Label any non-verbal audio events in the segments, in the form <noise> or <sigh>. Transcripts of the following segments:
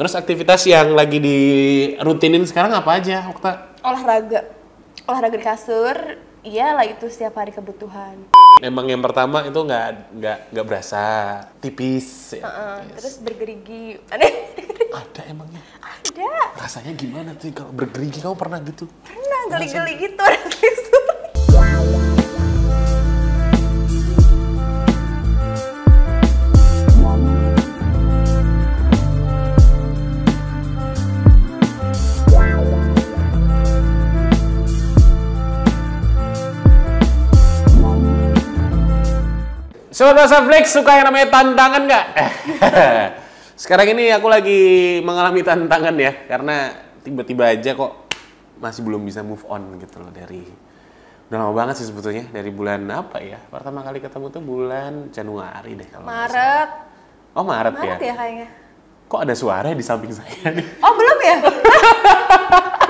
Terus aktivitas yang lagi di rutinin sekarang apa aja, Okta? Olahraga. Olahraga di kasur, iya lah itu setiap hari kebutuhan. Emang yang pertama itu nggak nggak nggak berasa tipis. Ya, uh -uh. Yes. Terus bergerigi, aneh. Ada emangnya? Ada. Rasanya gimana tuh kalau bergerigi? Kamu pernah gitu? Pernah, geli-geli gitu. Sobat Bahasa Flex suka yang namanya tantangan nggak? <laughs> Sekarang ini aku lagi mengalami tantangan ya, karena tiba-tiba aja kok masih belum bisa move on gitu loh dari udah lama banget sih sebetulnya dari bulan apa ya? Pertama kali ketemu tuh bulan Januari deh kalau Maret. Misalnya. Oh Maret, Maret ya. Maret ya kayaknya. Kok ada suara di samping saya nih? <laughs> Oh belum ya?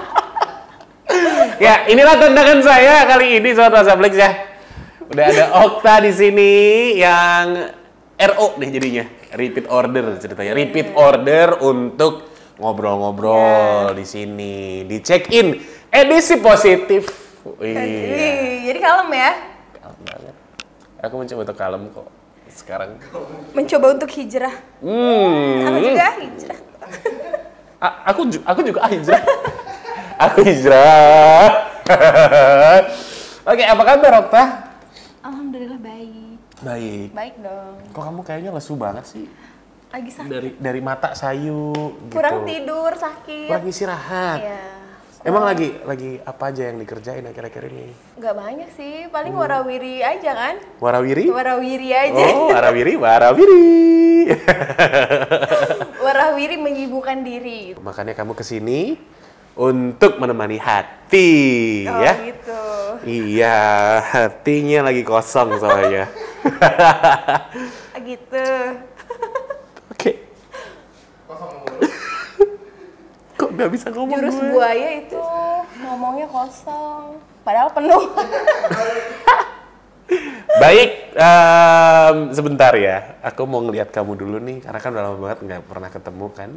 <laughs> ya inilah tantangan saya kali ini sobat Bahasa Flex ya Udah ada Okta di sini yang RO deh jadinya. Repeat order ceritanya. Repeat iya. order untuk ngobrol-ngobrol yeah. di sini, di check in edisi positif. Wih. Jadi kalem ya? Kalem banget. Aku mencoba untuk kalem kok sekarang. Mencoba untuk hijrah. Hmm. Aku juga hijrah. <laughs> A aku ju aku juga hijrah. <laughs> aku hijrah. <laughs> Oke, apa kabar Okta? baik. Baik. dong. Kok kamu kayaknya lesu banget sih? Lagi sakit. Dari dari mata sayu. Gitu. Kurang tidur, sakit. Lagi istirahat. Iya. Emang lagi lagi apa aja yang dikerjain akhir-akhir ini? Gak banyak sih, paling hmm. warawiri aja kan? Warawiri? Warawiri aja. Oh, warawiri, warawiri. <laughs> warawiri menyibukkan diri. Makanya kamu kesini untuk menemani hati oh, ya. gitu. Iya, hatinya lagi kosong soalnya. <laughs> Oh, gitu. Oke. <laughs> Kok nggak bisa ngomong Jurus gue? buaya itu ngomongnya kosong, padahal penuh. <laughs> Baik, um, sebentar ya. Aku mau ngeliat kamu dulu nih, karena kan udah lama banget nggak pernah ketemu kan.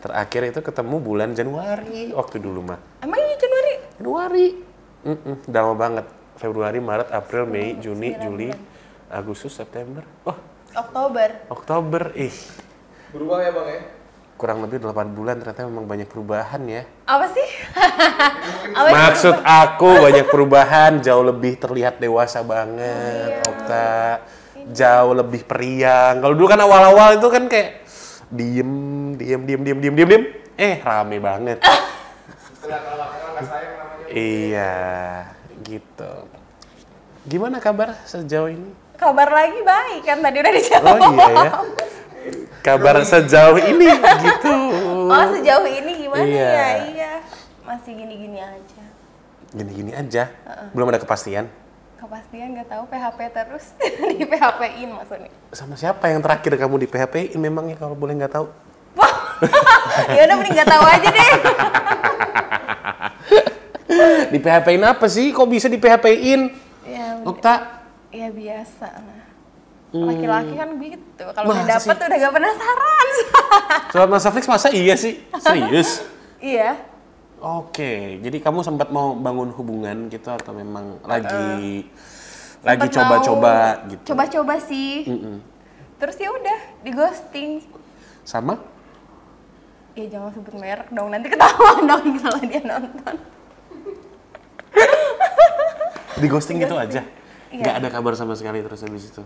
Terakhir itu ketemu bulan Januari waktu dulu mah. Emang ini iya, Januari? Januari. Mm -mm, lama banget. Februari, Maret, April, Mei, Juni, Juli, Agustus, September. Oh. Oktober. Oktober, ih. Berubah ya bang ya? Kurang lebih 8 bulan ternyata memang banyak perubahan ya. Apa sih? <laughs> Apa Maksud aku banyak perubahan, jauh lebih terlihat dewasa banget, oh, iya. Okta. Jauh lebih periang. Kalau dulu kan awal-awal itu kan kayak diem diem diem diem diem diem diem eh rame banget <laughs> iya gitu gimana kabar sejauh ini kabar lagi baik kan tadi udah dijawab oh iya ya kabar iya. sejauh ini gitu oh sejauh ini gimana iya. ya iya masih gini-gini aja gini-gini aja uh -uh. belum ada kepastian kepastian nggak tahu PHP terus <laughs> di PHP-in maksudnya. Sama siapa yang terakhir kamu di PHP-in memangnya kalau boleh nggak tahu? <laughs> ya udah mending nggak tahu aja deh. <laughs> di PHP-in apa sih? Kok bisa di PHP-in? Ya, Okta? Ya biasa hmm. Laki-laki kan gitu. Kalau udah dapet sih? udah gak penasaran. <laughs> Sobat masa Aflix masa iya sih? Serius? iya. Oke, jadi kamu sempat mau bangun hubungan gitu atau memang lagi uh, lagi coba-coba gitu? Coba-coba sih. Mm -mm. Terus ya udah di ghosting. Sama? ya jangan sebut merek dong nanti ketahuan dong <laughs> kalau dia nonton di ghosting gitu aja iya. nggak ada kabar sama sekali terus habis itu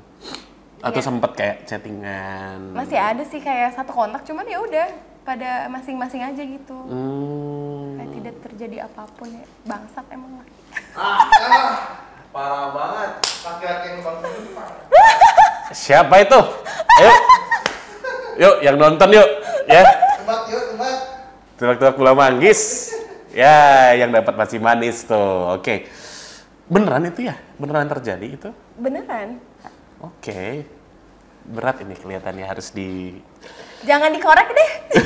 atau iya. sempet kayak chattingan masih ada sih kayak satu kontak cuman ya udah pada masing-masing aja gitu hmm. kayak tidak terjadi apapun ya bangsat emang lagi ah, parah banget laki-laki yang bangsat siapa itu ayo yuk yang nonton yuk ya yeah. Tempat yuk, tempat. Tulak-tulak manggis. ya, yang dapat masih manis tuh. Oke. Okay. Beneran itu ya? Beneran terjadi itu? Beneran. Oke. Okay. Berat ini kelihatannya harus di Jangan dikorek deh. <laughs>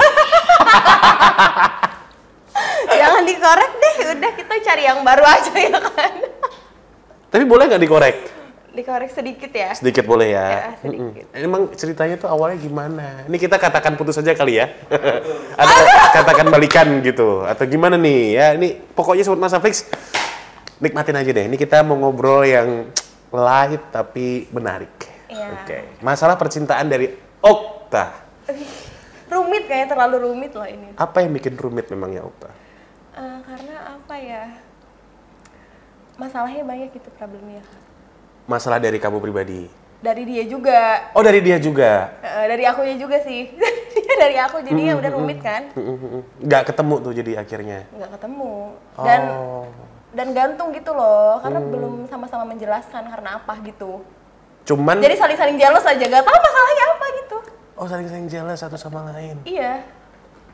Jangan dikorek deh, udah kita cari yang baru aja ya kan. Tapi boleh nggak dikorek? dikorek sedikit ya. Sedikit boleh ya. ya sedikit. Emang ceritanya tuh awalnya gimana? Ini kita katakan putus aja kali ya. Ada <laughs> katakan balikan gitu atau gimana nih ya? Ini pokoknya sebut masa fix nikmatin aja deh. Ini kita mau ngobrol yang light tapi menarik. Ya. Oke. Okay. Masalah percintaan dari Okta. Rumit kayaknya terlalu rumit loh ini. Apa yang bikin rumit memangnya Okta? Uh, karena apa ya? Masalahnya banyak gitu problemnya masalah dari kamu pribadi? Dari dia juga. Oh dari dia juga? E, dari akunya juga sih. <laughs> dari aku jadi mm-hmm. udah rumit kan. Nggak ketemu tuh jadi akhirnya. Nggak ketemu. Dan oh. dan gantung gitu loh karena mm. belum sama-sama menjelaskan karena apa gitu. Cuman. Jadi saling-saling jealous aja gak tahu masalahnya apa gitu. Oh saling-saling jealous satu sama lain. Iya.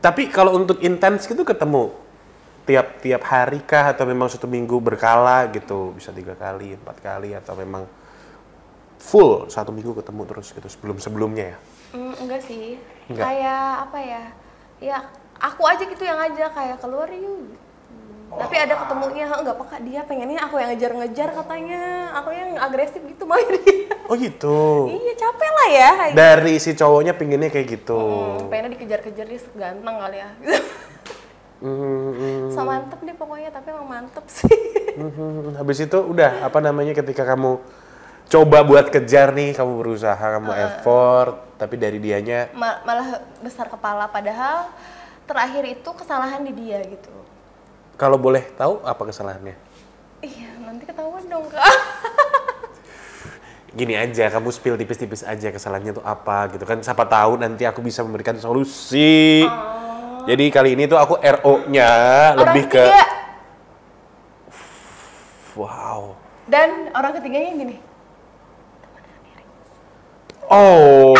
Tapi kalau untuk intens gitu ketemu tiap tiap hari kah atau memang satu minggu berkala gitu bisa tiga kali empat kali atau memang full satu minggu ketemu terus gitu sebelum sebelumnya ya mm, enggak sih enggak. kayak apa ya ya aku aja gitu yang aja kayak keluar yuk oh. tapi ada ah. ketemunya oh, nggak apa dia pengennya aku yang ngejar-ngejar katanya aku yang agresif gitu mau <laughs> dia oh gitu iya capek lah ya dari si cowoknya pinginnya kayak gitu mm, pengennya dikejar-kejar dia ganteng kali ya <laughs> Hmm. So mantep deh pokoknya, tapi emang mantep sih. <laughs> Hmm, habis itu udah apa namanya ketika kamu coba buat kejar nih, kamu berusaha, kamu uh, effort, tapi dari dianya mal malah besar kepala padahal terakhir itu kesalahan di dia gitu. Kalau boleh tahu apa kesalahannya? Iya, nanti ketahuan dong, Kak. <laughs> Gini aja, kamu spill tipis-tipis aja kesalahannya tuh apa gitu kan. Siapa tahu nanti aku bisa memberikan solusi. Uh jadi kali ini tuh aku RO-nya lebih ke Wow. Dan orang ketiganya yang gini. Oh,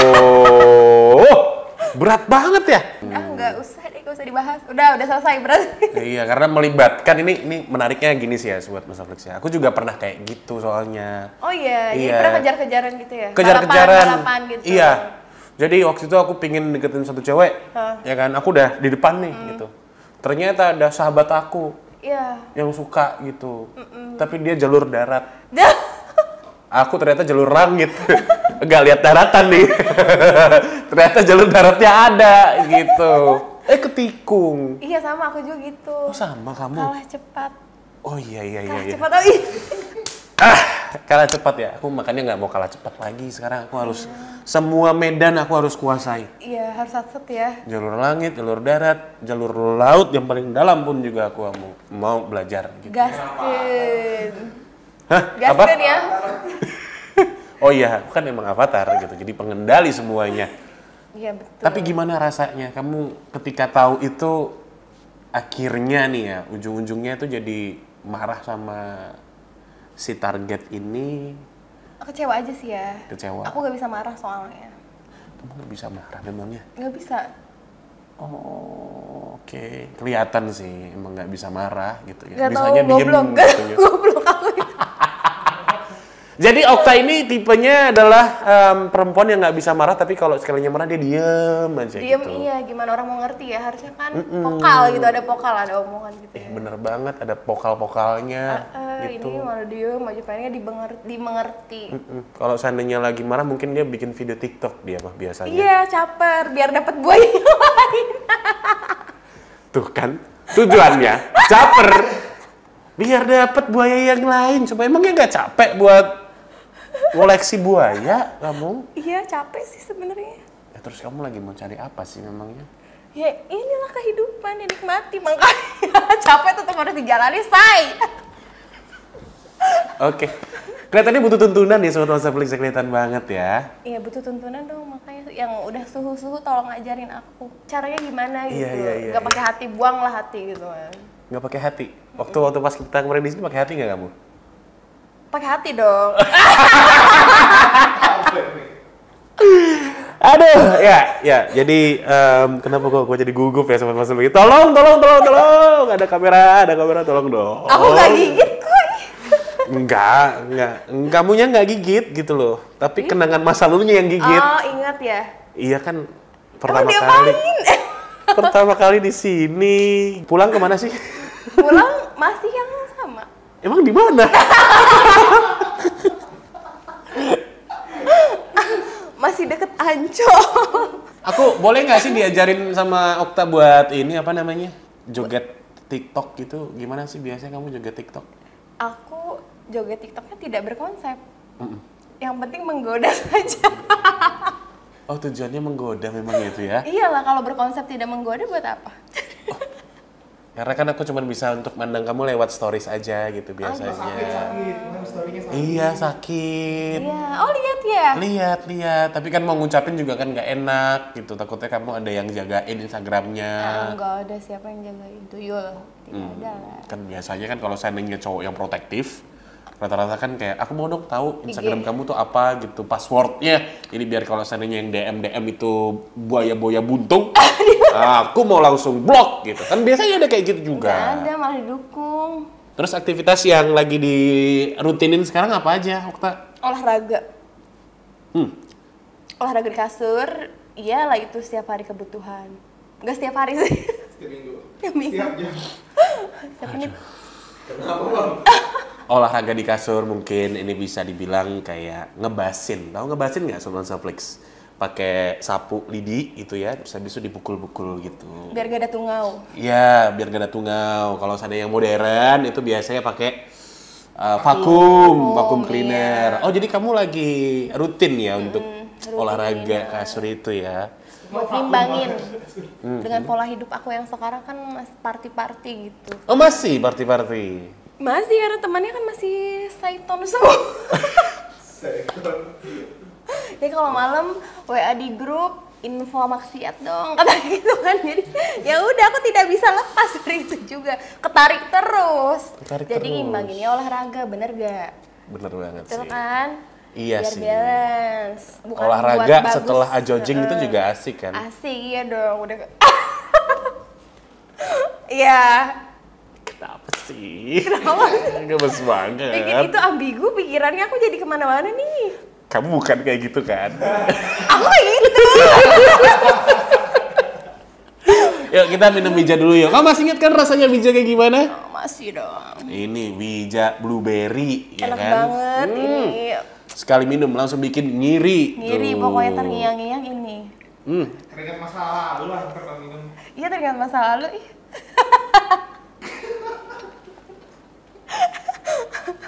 berat banget ya? Ah, nggak usah deh, nggak usah dibahas. Udah, udah selesai berat. <laughs> iya, karena melibatkan ini ini menariknya gini sih ya buat masa Aflix ya. Aku juga pernah kayak gitu soalnya. Oh iya, iya. pernah kejar-kejaran gitu ya? Kejar-kejaran. gitu. Iya, jadi waktu itu aku pingin deketin satu cewek, huh? ya kan? Aku udah di depan nih mm. gitu. Ternyata ada sahabat aku yeah. yang suka gitu, mm -mm. tapi dia jalur darat. aku ternyata jalur langit, <laughs> nggak lihat daratan nih. <laughs> ternyata jalur daratnya ada gitu. Eh ketikung. Iya sama aku juga gitu. Oh sama kamu. Kalah cepat. Oh iya iya iya. iya. cepat oh iya. <laughs> ah kalah cepat ya aku makanya nggak mau kalah cepat lagi sekarang aku harus hmm. semua medan aku harus kuasai iya harus satu ya jalur langit jalur darat jalur laut yang paling dalam pun juga aku mau mau belajar gitu. gaskin Hah? gaskin apa? ya <laughs> oh iya aku kan emang avatar gitu jadi pengendali semuanya iya betul tapi gimana rasanya kamu ketika tahu itu akhirnya nih ya ujung-ujungnya itu jadi marah sama si target ini kecewa aja sih ya kecewa aku gak bisa marah soalnya kamu gak bisa marah memangnya gak bisa oh oke okay. kelihatan sih emang gak bisa marah gitu ya gak bisanya diem goblok. gitu ya <laughs> Jadi Okta ini tipenya adalah um, perempuan yang nggak bisa marah tapi kalau sekalinya marah dia diem aja diem, gitu. iya gimana orang mau ngerti ya harusnya kan mm -mm. vokal gitu ada pokal, ada omongan gitu. Ya. bener banget ada vokal-vokalnya. Uh, uh, gitu. Ini malah diem aja pengennya dimengerti. Mm -mm. Kalau seandainya lagi marah mungkin dia bikin video TikTok dia mah biasanya. Iya caper biar dapat buaya <laughs> lain. Tuh kan tujuannya caper biar dapat buaya yang lain supaya emangnya nggak capek buat koleksi buaya kamu? Iya capek sih sebenarnya. Ya, terus kamu lagi mau cari apa sih memangnya? Ya inilah kehidupan yang nikmati makanya <laughs> capek tetap harus dijalani say. Oke. Okay. Kelihatannya butuh tuntunan nih sobat WhatsApp Flix kelihatan banget ya. Iya butuh tuntunan dong makanya yang udah suhu-suhu tolong ajarin aku caranya gimana iya, gitu. Iya, iya, iya, gak pakai iya. hati buang lah hati gitu kan. Gak pakai hati. Waktu waktu pas kita kemarin di sini pakai hati nggak kamu? pakai hati dong. <laughs> Aduh, ya, ya. Jadi um, kenapa kok gue jadi gugup ya sama Mas Lugi? Tolong, tolong, tolong, tolong. Ada kamera, ada kamera, tolong dong. Aku nggak gigit kok. Enggak, enggak. Kamunya nggak gigit gitu loh. Tapi kenangan masa lalunya yang gigit. Oh, ingat ya. Iya kan pertama Kamu kali. pertama kali di sini. Pulang kemana sih? Pulang masih yang Emang di mana? Masih deket Ancol. Aku boleh nggak sih diajarin sama Okta buat ini apa namanya? Joget TikTok gitu. Gimana sih biasanya kamu joget TikTok? Aku joget TikToknya tidak berkonsep. Mm -mm. Yang penting menggoda saja. oh tujuannya menggoda memang itu ya? Iyalah kalau berkonsep tidak menggoda buat apa? karena kan aku cuma bisa untuk mandang kamu lewat stories aja gitu, oh, gitu. biasanya. sakit, sakit. sakit. Iya sakit. Iya. Oh lihat ya. Lihat lihat. Tapi kan mau ngucapin juga kan nggak enak gitu. Takutnya kamu ada yang jagain Instagramnya. Nah, enggak ada siapa yang jagain tuyul. Tidak hmm. ada Kan biasanya kan kalau seandainya cowok yang protektif, rata-rata kan kayak aku mau dong tahu Instagram kamu tuh apa gitu passwordnya ini biar kalau seandainya yang DM DM itu buaya-buaya buntung <laughs> aku mau langsung blok gitu kan biasanya ada kayak gitu juga Gak ada malah didukung terus aktivitas yang lagi di rutinin sekarang apa aja Okta olahraga hmm. olahraga di kasur iya lah itu setiap hari kebutuhan Enggak setiap hari sih setiap minggu <laughs> setiap minggu setiap minggu <laughs> olahraga di kasur mungkin ini bisa dibilang kayak ngebasin. Tahu ngebasin nggak sebelum Netflix? Pakai sapu lidi itu ya, bisa bisa dipukul-pukul gitu. Biar gak ada tungau. ya biar gak ada tungau. Kalau sana yang modern itu biasanya pakai uh, vakum, oh, vakum iya. cleaner. Iya. Oh, jadi kamu lagi rutin ya hmm, untuk rutin olahraga kasur itu ya buat nimbangin hmm. dengan pola hidup aku yang sekarang kan masih party-party gitu. Oh masih party-party masih karena temannya kan masih saiton semua Saiton. jadi kalau malam WA di grup info maksiat dong kata gitu kan jadi ya udah aku tidak bisa lepas dari itu juga ketarik terus ketarik jadi imbang ini ya olahraga bener gak bener banget Betul sih kan iya Biar sih balance. Bukan olahraga buat setelah ajojing uh, itu juga asik kan asik iya dong udah <laughs> ya kenapa sih? Kenapa? Gemes <laughs> banget. itu ambigu pikirannya aku jadi kemana-mana nih. Kamu bukan kayak gitu kan? aku gitu. <laughs> yuk kita minum bija dulu yuk. Kamu masih ingat kan rasanya bija kayak gimana? Oh, masih dong. Ini bija blueberry ya Enak kan? banget hmm. ini. Sekali minum langsung bikin ngiri. Ngiri Tuh. pokoknya terngiang-ngiang ini. Hmm. Teringat masa lalu lah minum. Iya teringat masa lalu. Ih.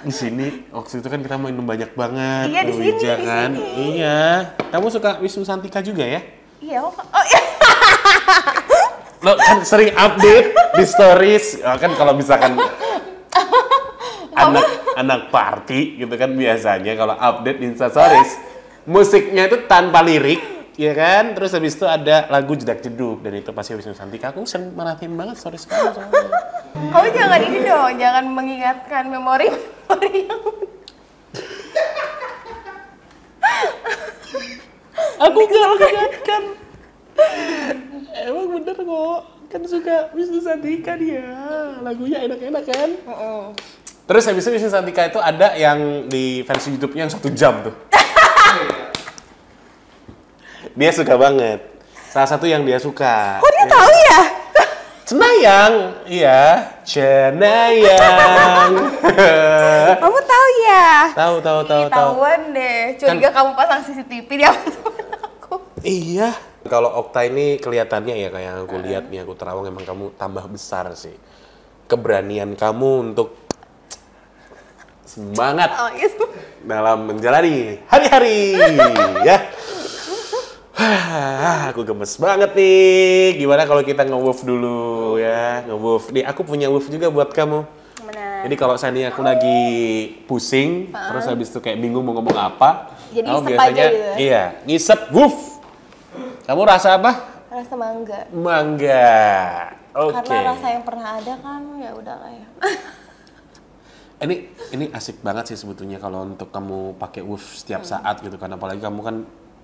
di sini waktu itu kan kita main banyak banget iya, di sini, kan di sini. iya kamu suka Wisnu Santika juga ya iya oh, oh iya <laughs> lo kan sering update di stories oh, kan kalau misalkan <laughs> anak anak party gitu kan biasanya kalau update di stories musiknya itu tanpa lirik Iya kan? Terus habis itu ada lagu jedak jeduk dan itu pasti Wisnu Santika. Aku sering merhatiin banget sore kamu soalnya. jangan ini dong, jangan mengingatkan memori memori yang <laughs> Aku nggak mengingatkan. Emang bener kok, kan suka Wisnu Santika dia. Lagunya enak-enak kan? Uh -uh. Terus habis itu Wisnu Santika itu ada yang di versi YouTube-nya yang satu jam tuh. Dia suka banget. Salah satu yang dia suka. Kok dia ya. tahu ya? Cenayang, <laughs> iya. Cenayang. <laughs> kamu tahu ya? Tahu, tahu, tahu, Ih, tahu. Tahuan deh. Curiga kan, kamu pasang CCTV dia apa aku. Iya. Kalau Okta ini kelihatannya ya kayak yang aku lihat nih, aku terawang emang kamu tambah besar sih. Keberanian kamu untuk semangat oh, yes. Gitu. dalam menjalani hari-hari ya Wah, aku gemes banget nih. Gimana kalau kita nge-woof dulu ya, nge-woof. Nih, aku punya woof juga buat kamu. Benar. Jadi kalau seandainya aku lagi pusing, terus habis itu kayak bingung mau ngomong apa, Jadi kamu biasanya aja gitu. Ya? iya, ngisep woof. Kamu rasa apa? Rasa mangga. Mangga. Oke. Okay. Karena rasa yang pernah ada kan ya udahlah ya. <laughs> ini ini asik banget sih sebetulnya kalau untuk kamu pakai woof setiap hmm. saat gitu kan apalagi kamu kan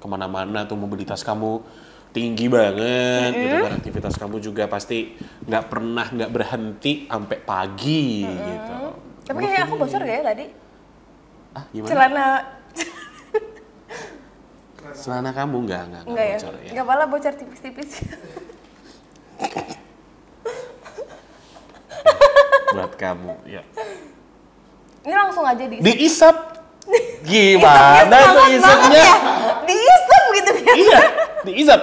kemana-mana tuh mobilitas kamu tinggi banget mm -hmm. gitu kan. aktivitas kamu juga pasti nggak pernah nggak berhenti sampai pagi mm -hmm. gitu tapi kayaknya aku bocor gak ya tadi ah gimana celana <laughs> celana kamu nggak nggak ya? bocor ya nggak malah bocor tipis-tipis <laughs> buat kamu ya ini langsung aja diisap. diisap <laughs> gimana tuh isapnya ya? iya, diizap.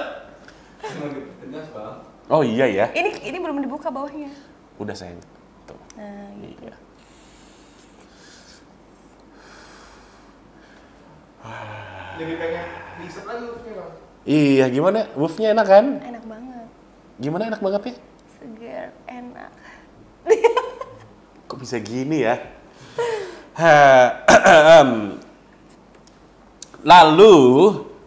Oh iya ya. Ini ini belum dibuka bawahnya. Udah saya. Tuh. Nah, gitu. Iya. Jadi pengen lagi woofnya bang. Iya, gimana? Woofnya enak kan? Enak banget. Gimana enak banget ya? Segar, enak. Kok bisa gini ya? <clears throat> Lalu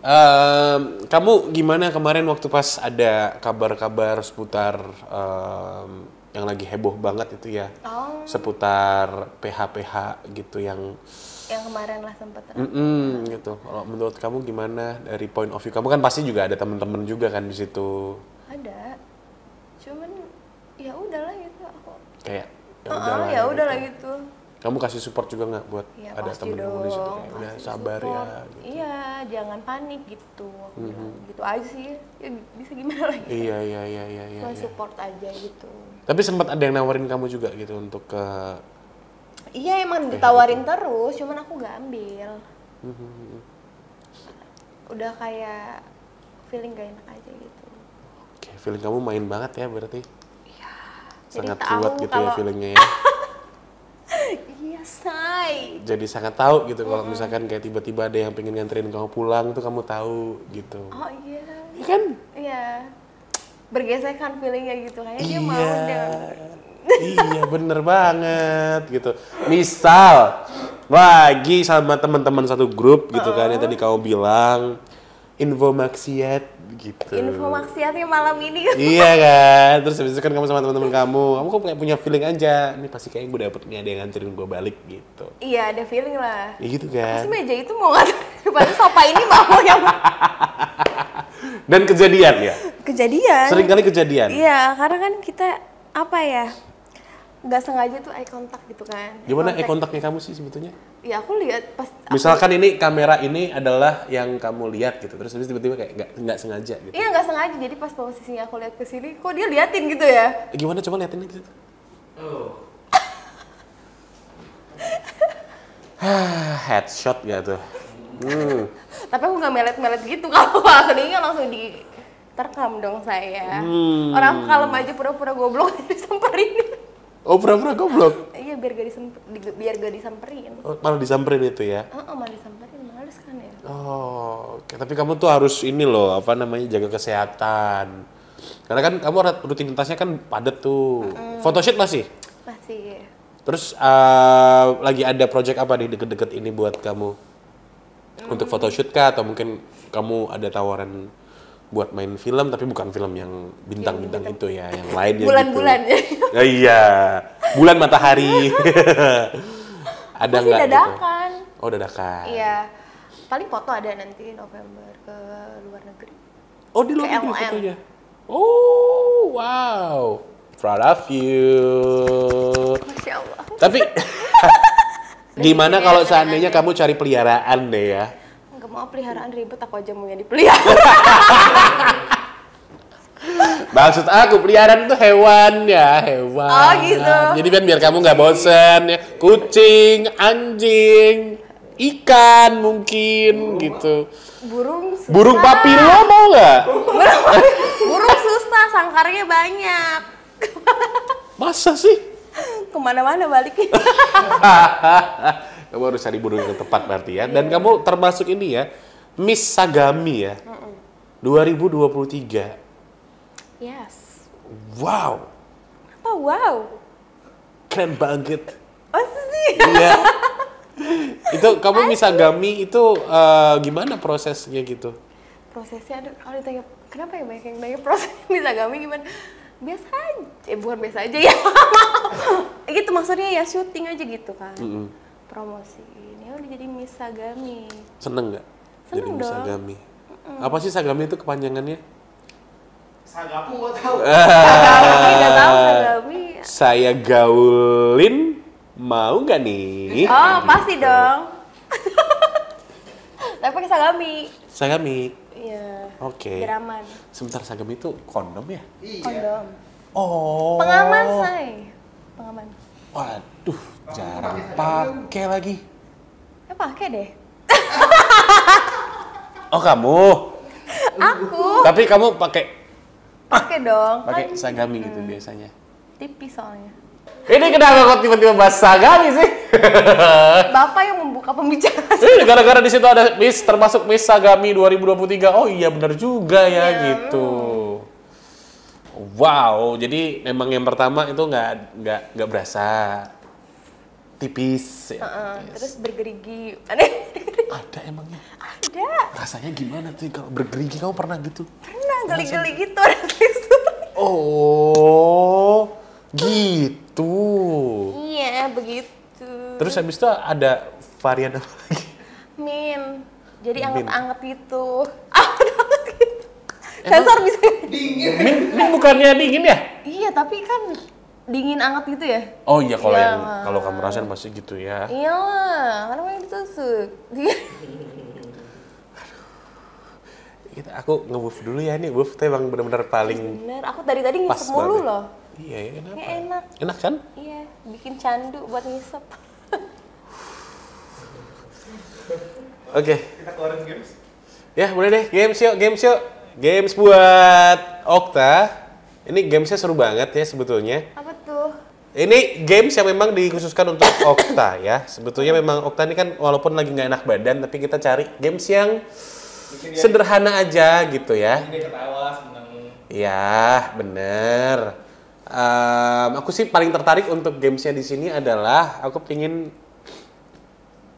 Uh, kamu gimana kemarin waktu pas ada kabar-kabar seputar uh, yang lagi heboh banget itu ya oh. seputar PH-PH gitu yang yang kemarin lah sempat mm -mm, gitu kalau menurut kamu gimana dari point of view kamu kan pasti juga ada temen-temen juga kan di situ ada cuman ya udahlah gitu aku kayak ya udahlah ya, ya udahlah gitu, gitu kamu kasih support juga nggak buat ya, ada temen-temen di situ kayak sabar ya gitu. iya jangan panik gitu mm -hmm. gitu aja sih ya, bisa gimana <laughs> lagi iya iya iya iya iya, iya. support aja gitu tapi sempat ada yang nawarin kamu juga gitu untuk ke iya emang ditawarin itu. terus cuman aku nggak ambil mm -hmm. udah kayak feeling gak enak aja gitu oke okay, feeling kamu main banget ya berarti iya sangat kuat gitu ya feelingnya ya <laughs> Iya, say. Jadi sangat tahu gitu kalau misalkan kayak tiba-tiba ada yang pengen nganterin kamu pulang tuh kamu tahu gitu. Oh iya. Iya kan? Iya. Bergesekan feelingnya gitu kayaknya iya. dia mau deh. iya bener banget gitu. Misal lagi sama teman-teman satu grup gitu uh kan yang tadi kamu bilang info maksiat gitu info maksiatnya malam ini <laughs> iya kan terus habis itu kan kamu sama teman-teman kamu kamu kok kayak punya feeling aja ini pasti kayak gue dapet nih ada yang nganterin gue balik gitu iya ada feeling lah Iya gitu kan pasti meja itu mau nganterin <laughs> padahal sopa ini mau yang <laughs> dan kejadian ya kejadian sering kali kejadian iya karena kan kita apa ya Gak sengaja tuh eye contact gitu kan gimana eye, contact. eye contactnya kamu sih sebetulnya ya aku lihat pas misalkan aku... ini kamera ini adalah yang kamu lihat gitu terus habis tiba-tiba kayak nggak nggak sengaja gitu iya nggak sengaja jadi pas posisinya aku lihat ke sini kok dia liatin gitu ya eh, gimana coba liatin gitu oh. Ah, headshot gak tuh hmm. tapi aku nggak melet-melet gitu <laughs> kalau ini langsung di terkam dong saya hmm. orang kalem aja pura-pura goblok <laughs> disamperin oh pura-pura goblok biar gak disamperin. Oh, malah disamperin itu ya? Oh, uh malah disamperin, malah kan ya. Oh, okay. tapi kamu tuh harus ini loh, apa namanya jaga kesehatan. Karena kan kamu rutinitasnya kan padat tuh. Mm. Photoshoot masih? Masih. Terus uh, lagi ada project apa di deket-deket ini buat kamu? Mm. Untuk photoshoot kah atau mungkin kamu ada tawaran buat main film tapi bukan film yang bintang-bintang itu ya yang lain gitu. bulan-bulan gitu. Ya. bulan. <laughs> Oh, iya bulan matahari <laughs> ada nggak gitu? dadakan gitu? oh dadakan iya paling foto ada nanti November ke luar negeri oh di luar negeri fotonya oh wow proud of you Masya Allah. tapi <laughs> gimana iya, kalau iya, seandainya iya. kamu cari peliharaan deh ya maaf peliharaan ribet aku aja mau yang dipelihara <laughs> Maksud aku peliharaan itu hewan ya, hewan. Oh gitu. jadi kan biar kamu nggak bosen ya. Kucing, anjing, ikan mungkin burung. gitu. Burung susah. Burung papilo mau nggak? Burung, susah, sangkarnya banyak. Masa sih? Kemana-mana baliknya <laughs> Kamu harus cari burung yang tepat berarti ya. Dan kamu termasuk ini ya, Miss Sagami ya. Mm -mm. 2023. Yes. Wow. Apa oh, wow? Keren banget. Oh sih. Iya. <laughs> itu kamu Miss Sagami itu uh, gimana prosesnya gitu? Prosesnya aduh kalau ditanya kenapa ya banyak yang nanya proses <laughs> Miss Sagami gimana? biasa aja, eh, bukan biasa aja ya. <laughs> gitu maksudnya ya syuting aja gitu kan. Mm -hmm promosi ini udah jadi Miss Sagami seneng nggak jadi dong. Sagami mm. apa sih sagami itu kepanjangannya sagamu gak tahu ah. sagami gak tahu sagami saya gaulin mau nggak nih oh pasti dong <laughs> tapi pakai sagami sagami iya oke okay. sebentar sagami itu kondom ya iya. kondom oh pengaman say pengaman Waduh, jarang pakai lagi. Ya pakai deh. oh kamu? Aku. Tapi kamu pakai? Pakai dong. Pakai kan. sagami gitu hmm. biasanya. Tipis soalnya. Ini kenapa kok tiba-tiba bahas sagami sih? <laughs> Bapak yang membuka pembicaraan. Ini eh, gara-gara di situ ada Miss termasuk Miss Sagami 2023. Oh iya benar juga ya, ya. gitu. Wow, jadi memang yang pertama itu nggak nggak nggak berasa tipis. Ya, uh -uh, yes. Terus bergerigi. Aneh. Ada emangnya? Ada. Rasanya gimana tuh kalau bergerigi? Kamu pernah gitu? Pernah, geli-geli gitu <laughs> Oh, gitu. Iya, begitu. Terus habis itu ada varian apa lagi? Min. Jadi anget-anget itu sensor bisa dingin min, bukannya dingin ya iya tapi kan dingin anget gitu ya oh iya kalau iya. yang kalau kamu rasain pasti gitu ya Iya, karena yang ditusuk kita aku nge-woof dulu ya nih woof tuh emang benar-benar paling Benar, aku dari tadi ngisep mulu loh iya ya kenapa ya, enak enak kan iya bikin candu buat ngisep oke okay. kita keluarin games ya boleh deh games yuk games yuk Games buat Okta. Ini gamesnya seru banget ya sebetulnya. Apa tuh? Ini games yang memang dikhususkan untuk Okta ya. Sebetulnya memang Okta ini kan walaupun lagi nggak enak badan, tapi kita cari games yang sederhana aja gitu ya. Iya bener. Um, aku sih paling tertarik untuk gamesnya di sini adalah aku pingin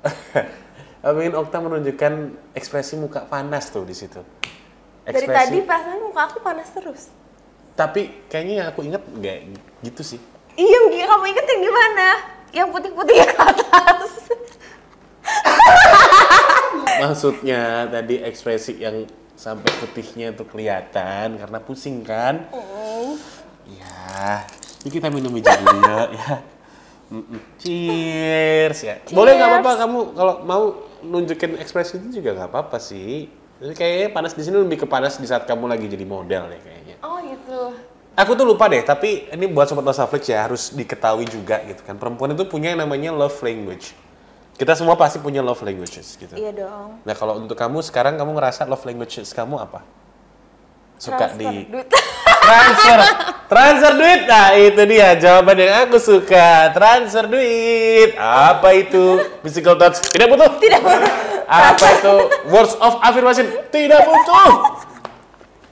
<laughs> aku pingin Okta menunjukkan ekspresi muka panas tuh di situ. Ekspresi. Dari tadi perasaan muka aku panas terus. Tapi kayaknya yang aku inget gak gitu sih. Iya, kamu inget yang gimana? Yang putih-putih ke atas. <laughs> Maksudnya tadi ekspresi yang sampai putihnya itu kelihatan karena pusing kan? Oh. Ya, ini kita minum aja dulu ya. Cheers ya. Cheers. Boleh nggak apa-apa kamu kalau mau nunjukin ekspresi itu juga nggak apa-apa sih. Jadi kayaknya panas di sini lebih kepanas di saat kamu lagi jadi model nih kayaknya. Oh gitu. Aku tuh lupa deh, tapi ini buat sobat Flix ya harus diketahui juga gitu kan. Perempuan itu punya yang namanya love language. Kita semua pasti punya love languages gitu. Iya dong. Nah kalau untuk kamu sekarang kamu ngerasa love languages kamu apa? Suka transfer di duit. transfer, transfer duit. Nah itu dia jawaban yang aku suka. Transfer duit. Apa itu? Physical touch. Tidak butuh. Tidak butuh. Apa itu? Words of affirmation tidak butuh.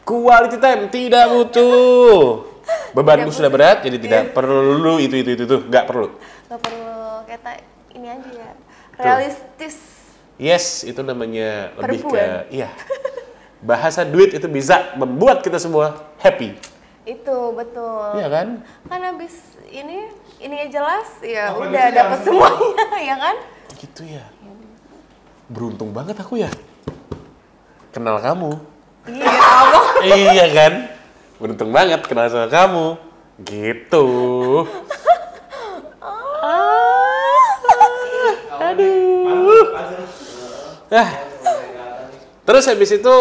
Quality time tidak butuh. Bebanku sudah berat, jadi tidak iya. perlu itu itu itu itu nggak perlu. Nggak perlu kata ini aja ya. Realistis. Yes, itu namanya lebih ke iya. Bahasa duit itu bisa membuat kita semua happy. Itu betul. Iya kan? Kan habis ini ini jelas ya apa udah dapat semuanya <laughs> ya kan? Gitu ya beruntung banget aku ya kenal kamu. Iya, ya <laughs> iya kan? Beruntung banget kenal sama kamu. Gitu. Ah. Aduh. Eh, terus habis itu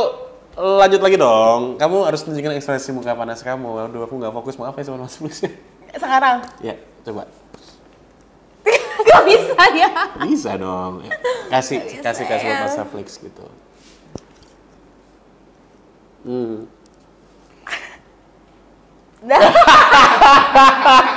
lanjut lagi dong. Kamu harus tunjukin ekspresi muka panas kamu. Aduh, aku nggak fokus. Maaf ya sama mas ya. Sekarang? Ya, coba kok bisa ya. Bisa dong. Kasih bisa, kasih kasih ya. Pasar Flix gitu. Hmm. Nah. <laughs>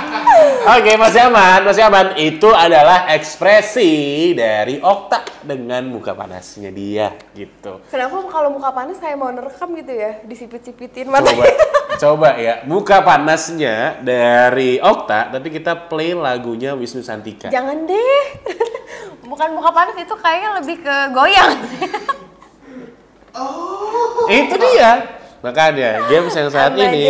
Oke, okay, masih aman, masih aman. Itu adalah ekspresi dari Okta dengan muka panasnya dia gitu. Kenapa kalau muka panas saya mau nerekam gitu ya, disipit-sipitin mata. Coba, <laughs> coba ya, muka panasnya dari Okta, tapi kita play lagunya Wisnu Santika. Jangan deh. <laughs> Bukan muka panas itu kayaknya lebih ke goyang. oh. <laughs> Itu dia. Makanya games yang saat ini.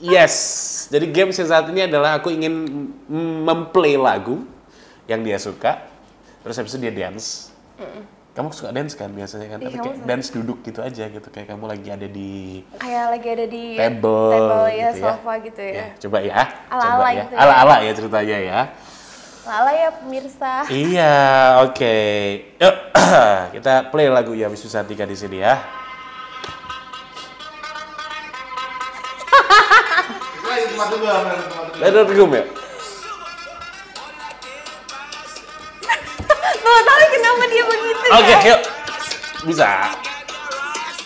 Yes. Jadi game yang saat ini adalah aku ingin memplay lagu yang dia suka, terus habis itu dia dance. mm Kamu suka dance kan biasanya kan? Iya, Tapi kayak dance duduk gitu aja gitu, kayak kamu lagi ada di kayak lagi ada di table, table ya, gitu ya. sofa gitu ya. ya. Coba ya, ala -ala ceritanya ya. Gitu ya. ala-ala ya. ya ceritanya ya. Ala-ala ya pemirsa. Iya, oke. Okay. <clears throat> kita play lagu ya Wisnu Santika di sini ya. tempat gue, tegum ya? Gak tau kenapa dia begitu Oke, ya? yuk. Bisa.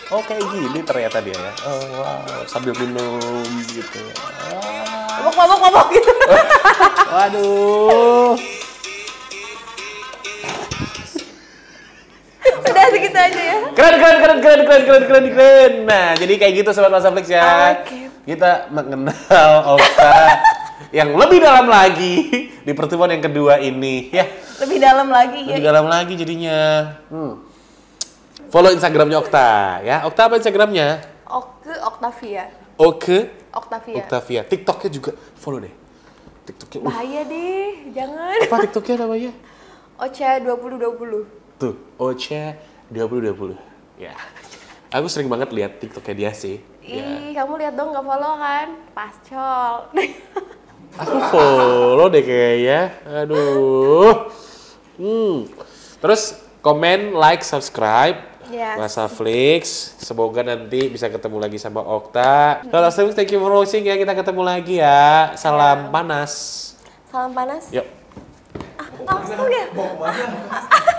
Oke, oh, kayak gini ternyata dia ya. Oh, wow. Sambil minum gitu. Ah. Mabok, mabok, mabok gitu. <laughs> Waduh. Udah segitu aja ya. Keren, keren, keren, keren, keren, keren, keren, keren. Nah, jadi kayak gitu sobat Masa Flix ya. Oke, okay, kita mengenal Okta yang lebih dalam lagi di pertemuan yang kedua ini ya. Lebih dalam lagi lebih ya. Lebih dalam lagi jadinya. Hmm. Follow Instagramnya Okta ya. Okta apa Instagramnya? Oke Oktavia. Oke. Oktavia. Oktavia. TikToknya juga follow deh. TikToknya. Uh. Bahaya deh, jangan. Apa TikToknya namanya? dua puluh Tuh, Ocha puluh Ya. Aku sering banget lihat TikToknya dia sih. Iya. ih yeah. kamu lihat dong nggak follow kan pascol <laughs> aku follow deh kayaknya aduh hmm terus komen like subscribe Yes. Flix, semoga nanti bisa ketemu lagi sama Okta. Hmm. thank you for watching ya. Kita ketemu lagi ya. Salam yeah. panas. Salam panas. Yuk. Ah, langsung ya. <laughs>